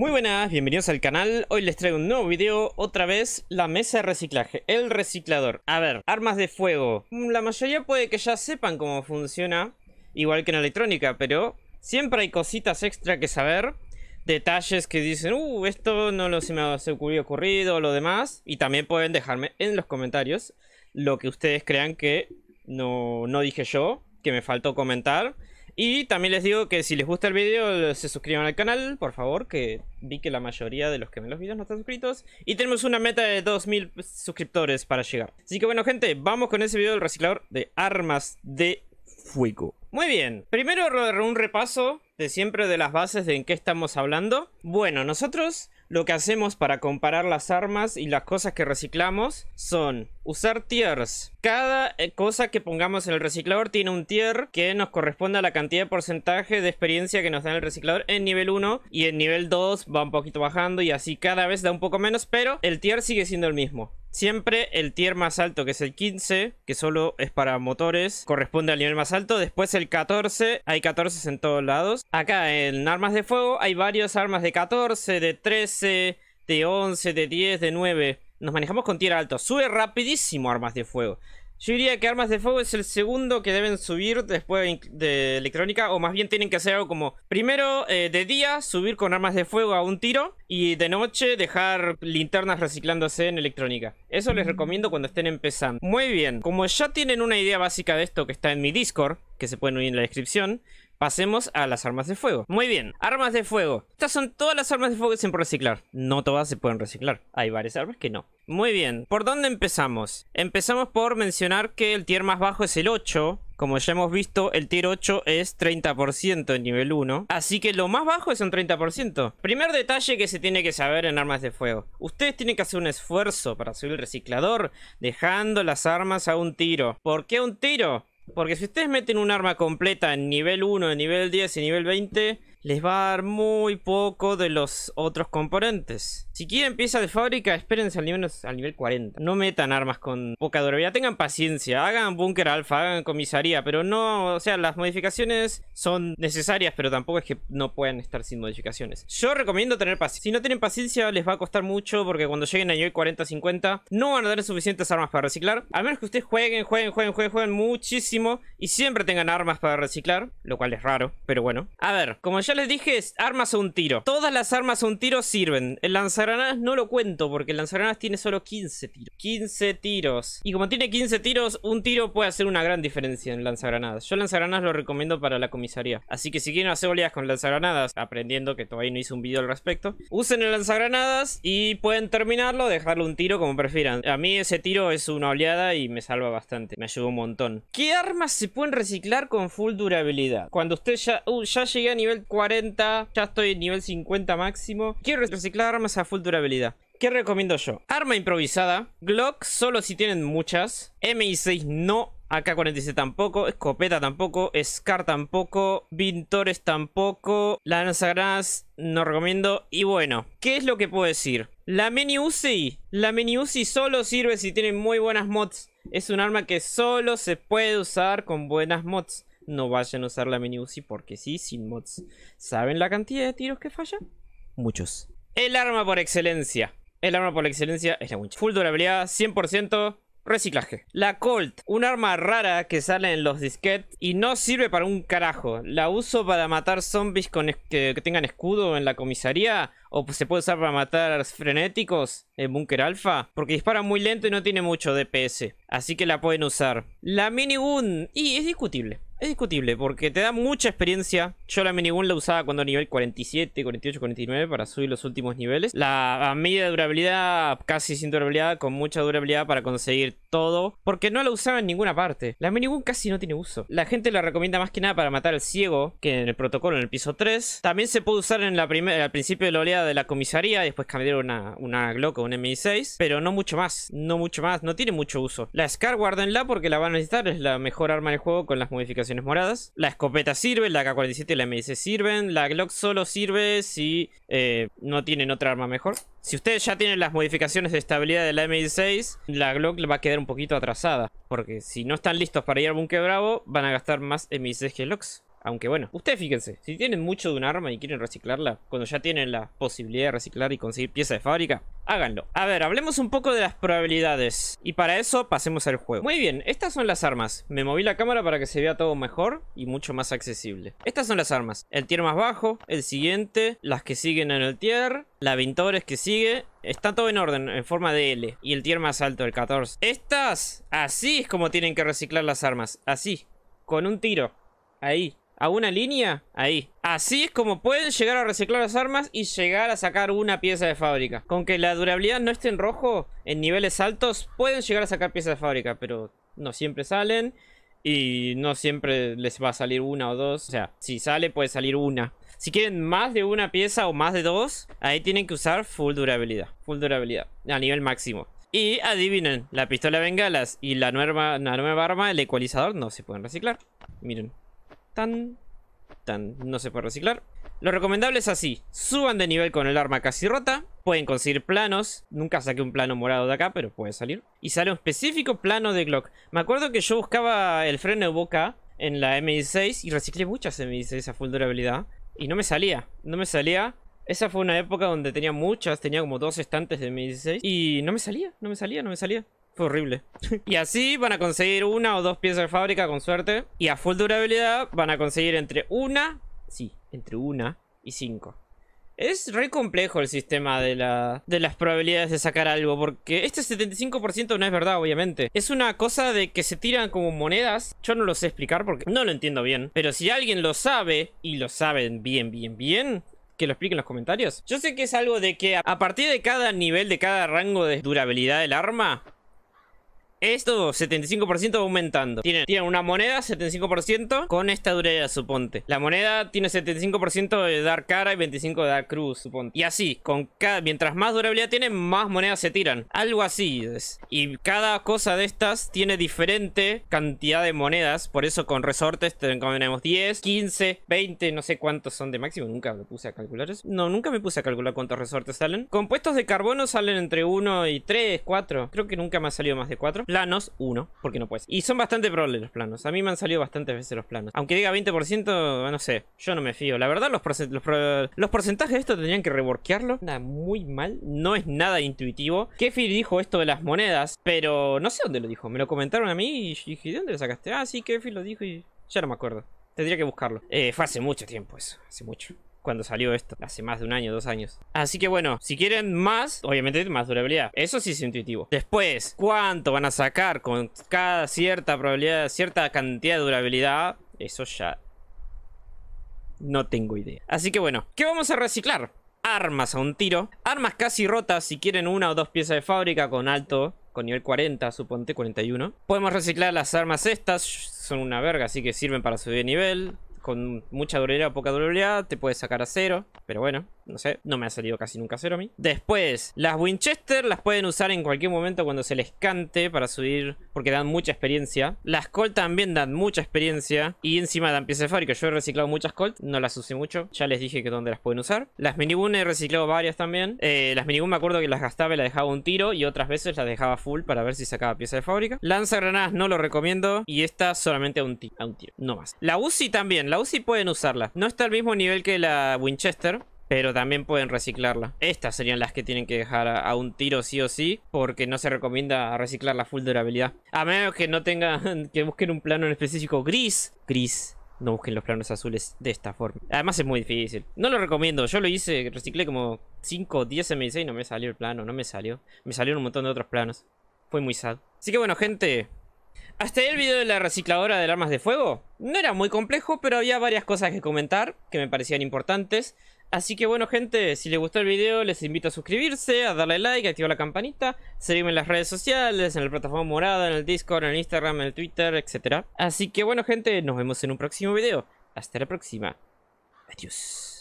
Muy buenas, bienvenidos al canal, hoy les traigo un nuevo video, otra vez la mesa de reciclaje, el reciclador. A ver, armas de fuego, mm, la mayoría puede que ya sepan cómo funciona, igual que en electrónica, pero siempre hay cositas extra que saber, detalles que dicen, uh, esto no lo se me ha ocurrido lo demás, y también pueden dejarme en los comentarios lo que ustedes crean que no, no dije yo, que me faltó comentar, y también les digo que si les gusta el video, se suscriban al canal, por favor, que vi que la mayoría de los que ven los videos no están suscritos. Y tenemos una meta de 2000 suscriptores para llegar. Así que bueno, gente, vamos con ese video del reciclador de armas de fuego. Muy bien, primero un repaso de siempre de las bases de en qué estamos hablando. Bueno, nosotros lo que hacemos para comparar las armas y las cosas que reciclamos son Usar tiers. Cada eh, cosa que pongamos en el reciclador tiene un tier que nos corresponde a la cantidad de porcentaje de experiencia que nos da el reciclador en nivel 1 y en nivel 2 va un poquito bajando y así cada vez da un poco menos, pero el tier sigue siendo el mismo. Siempre el tier más alto, que es el 15, que solo es para motores, corresponde al nivel más alto. Después el 14, hay 14 en todos lados. Acá en armas de fuego hay varias armas de 14, de 13, de 11, de 10, de 9. Nos manejamos con tierra alto. Sube rapidísimo armas de fuego. Yo diría que Armas de Fuego es el segundo que deben subir después de Electrónica, o más bien tienen que hacer algo como, primero eh, de día subir con Armas de Fuego a un tiro, y de noche dejar linternas reciclándose en Electrónica. Eso les recomiendo cuando estén empezando. Muy bien, como ya tienen una idea básica de esto que está en mi Discord, que se pueden unir en la descripción, Pasemos a las armas de fuego. Muy bien, armas de fuego. Estas son todas las armas de fuego que se pueden reciclar. No todas se pueden reciclar. Hay varias armas que no. Muy bien, ¿por dónde empezamos? Empezamos por mencionar que el tier más bajo es el 8. Como ya hemos visto, el tier 8 es 30% en nivel 1. Así que lo más bajo es un 30%. Primer detalle que se tiene que saber en armas de fuego. Ustedes tienen que hacer un esfuerzo para subir el reciclador, dejando las armas a un tiro. ¿Por qué un tiro? Porque si ustedes meten un arma completa en nivel 1, en nivel 10 y nivel 20, les va a dar muy poco de los otros componentes. Si quieren pieza de fábrica, espérense al nivel, al nivel 40. No metan armas con poca durabilidad, tengan paciencia, hagan búnker alfa, hagan comisaría, pero no, o sea, las modificaciones son necesarias, pero tampoco es que no puedan estar sin modificaciones. Yo recomiendo tener paciencia. Si no tienen paciencia, les va a costar mucho porque cuando lleguen a nivel 40-50 no van a tener suficientes armas para reciclar. A menos que ustedes jueguen, jueguen, jueguen, jueguen, jueguen muchísimo y siempre tengan armas para reciclar, lo cual es raro, pero bueno. A ver, como ya les dije, armas a un tiro. Todas las armas a un tiro sirven. El lanzagranadas no lo cuento porque el lanzagranadas tiene solo 15 tiros. 15 tiros. Y como tiene 15 tiros, un tiro puede hacer una gran diferencia en lanzagranadas. Yo lanzagranadas lo recomiendo para la comisaría. Así que si quieren hacer oleadas con lanzagranadas, aprendiendo que todavía no hice un video al respecto, usen el lanzagranadas y pueden terminarlo, dejarle un tiro como prefieran. A mí ese tiro es una oleada y me salva bastante. Me ayuda un montón. ¿Qué armas se pueden reciclar con full durabilidad? Cuando usted ya... Uh, ya llegué a nivel 4 40. Ya estoy en nivel 50 máximo. Quiero reciclar armas a full durabilidad. ¿Qué recomiendo yo? Arma improvisada. Glock solo si tienen muchas. MI6 no. AK-47 tampoco, escopeta tampoco, SCAR tampoco, Vintores tampoco, lanzagranadas no recomiendo. Y bueno, ¿qué es lo que puedo decir? La mini Uzi, la mini Uzi solo sirve si tienen muy buenas mods. Es un arma que solo se puede usar con buenas mods. No vayan a usar la mini Uzi porque sí, sin mods. ¿Saben la cantidad de tiros que falla? Muchos. El arma por excelencia. El arma por excelencia es la Winch. Full durabilidad, 100%. Reciclaje. La Colt, un arma rara que sale en los disquetes y no sirve para un carajo. La uso para matar zombies con que tengan escudo en la comisaría o pues, se puede usar para matar frenéticos en Bunker alfa porque dispara muy lento y no tiene mucho DPS, así que la pueden usar. La mini minigun, y es discutible. Es discutible porque te da mucha experiencia. Yo la mini minigun la usaba cuando nivel 47, 48, 49 para subir los últimos niveles. La media durabilidad, casi sin durabilidad, con mucha durabilidad para conseguir todo. Porque no la usaba en ninguna parte. La mini minigun casi no tiene uso. La gente la recomienda más que nada para matar al ciego, que en el protocolo en el piso 3. También se puede usar en la al principio de la oleada de la comisaría. Después cambiaron una, una Glock o un m 6 Pero no mucho más. No mucho más. No tiene mucho uso. La Scar la porque la van a necesitar. Es la mejor arma del juego con las modificaciones moradas. La escopeta sirve. La K-47 y la m 6 sirven. La Glock solo sirve si eh, no tienen otra arma mejor. Si ustedes ya tienen las modificaciones de estabilidad de la m 6 la Glock va a quedar un poquito atrasada. Porque si no están listos para ir al Bunker Bravo, van a gastar más m 6 que Glocks. Aunque bueno, ustedes fíjense, si tienen mucho de un arma y quieren reciclarla, cuando ya tienen la posibilidad de reciclar y conseguir pieza de fábrica, háganlo. A ver, hablemos un poco de las probabilidades. Y para eso pasemos al juego. Muy bien, estas son las armas. Me moví la cámara para que se vea todo mejor y mucho más accesible. Estas son las armas. El tier más bajo, el siguiente, las que siguen en el tier, la Vintores que sigue Está todo en orden, en forma de L. Y el tier más alto, el 14. Estas, así es como tienen que reciclar las armas. Así, con un tiro. Ahí a una línea, ahí. Así es como pueden llegar a reciclar las armas y llegar a sacar una pieza de fábrica. Con que la durabilidad no esté en rojo, en niveles altos, pueden llegar a sacar piezas de fábrica, pero no siempre salen. Y no siempre les va a salir una o dos. O sea, si sale puede salir una. Si quieren más de una pieza o más de dos, ahí tienen que usar full durabilidad. Full durabilidad, a nivel máximo. Y adivinen, la pistola de bengalas y la nueva, la nueva arma, el ecualizador, no se pueden reciclar. Miren. Tan, tan, no se puede reciclar. Lo recomendable es así, suban de nivel con el arma casi rota, pueden conseguir planos, nunca saqué un plano morado de acá, pero puede salir. Y sale un específico plano de Glock. Me acuerdo que yo buscaba el freno de boca en la M16 y reciclé muchas M16 a full durabilidad. Y no me salía, no me salía. Esa fue una época donde tenía muchas, tenía como dos estantes de M16 y no me salía, no me salía, no me salía horrible. y así van a conseguir una o dos piezas de fábrica con suerte. Y a full durabilidad van a conseguir entre una... Sí, entre una y cinco. Es re complejo el sistema de, la, de las probabilidades de sacar algo, porque este 75% no es verdad, obviamente. Es una cosa de que se tiran como monedas. Yo no lo sé explicar porque no lo entiendo bien. Pero si alguien lo sabe, y lo saben bien, bien, bien, que lo explique en los comentarios. Yo sé que es algo de que a partir de cada nivel, de cada rango de durabilidad del arma, esto 75% aumentando tienen, una moneda 75% con esta dureza suponte La moneda tiene 75% de dar cara y 25% de dar cruz suponte Y así, con cada, mientras más durabilidad tiene, más monedas se tiran Algo así Y cada cosa de estas tiene diferente cantidad de monedas Por eso con resortes tenemos 10, 15, 20, no sé cuántos son de máximo Nunca me puse a calcular eso No, nunca me puse a calcular cuántos resortes salen Compuestos de carbono salen entre 1 y 3, 4 Creo que nunca me ha salido más de 4 Planos, uno porque no puedes. Y son bastante probables los planos. A mí me han salido bastantes veces los planos. Aunque diga 20%, no sé, yo no me fío. La verdad, los, los, porcentajes de esto tendrían que reborquearlo Nada, muy mal. No es nada intuitivo. Kefir dijo esto de las monedas, pero no sé dónde lo dijo. Me lo comentaron a mí y dije, ¿de dónde lo sacaste? Ah, sí, Kefir lo dijo y ya no me acuerdo. Tendría que buscarlo. Eh, fue hace mucho tiempo eso, hace mucho cuando salió esto, hace más de un año, dos años. Así que bueno, si quieren más, obviamente más durabilidad. Eso sí es intuitivo. Después, ¿cuánto van a sacar con cada cierta probabilidad, cierta cantidad de durabilidad? Eso ya... No tengo idea. Así que bueno, ¿qué vamos a reciclar? Armas a un tiro. Armas casi rotas, si quieren una o dos piezas de fábrica con alto con nivel 40, suponte 41. Podemos reciclar las armas estas, son una verga, así que sirven para subir nivel con mucha durabilidad o poca durabilidad, te puedes sacar a cero, pero bueno no sé, no me ha salido casi nunca cero a mí. Después, las Winchester las pueden usar en cualquier momento cuando se les cante para subir, porque dan mucha experiencia. Las Colt también dan mucha experiencia y encima dan piezas de fábrica. Yo he reciclado muchas Colt, no las usé mucho, ya les dije que dónde las pueden usar. Las Minigun he reciclado varias también. Eh, las Minigun me acuerdo que las gastaba y las dejaba un tiro y otras veces las dejaba full para ver si sacaba pieza de fábrica. Lanza granadas no lo recomiendo y esta solamente a un, tiro, a un tiro, no más. La Uzi también, la Uzi pueden usarla. No está al mismo nivel que la Winchester, pero también pueden reciclarla. Estas serían las que tienen que dejar a, un tiro sí o sí, porque no se recomienda reciclar la full durabilidad. A menos que no tengan, que busquen un plano en específico gris. Gris. No busquen los planos azules de esta forma. Además es muy difícil. No lo recomiendo. Yo lo hice, reciclé como 5 o 10 M16 y no me salió el plano. No me salió. Me salieron un montón de otros planos. Fue muy sad. Así que bueno, gente. Hasta el video de la recicladora de armas de fuego. No era muy complejo, pero había varias cosas que comentar que me parecían importantes. Así que bueno gente, si les gustó el video les invito a suscribirse, a darle like, a activar la campanita, seguirme en las redes sociales, en la plataforma morada, en el Discord, en el Instagram, en el Twitter, etc. Así que bueno gente, nos vemos en un próximo video. Hasta la próxima. Adiós.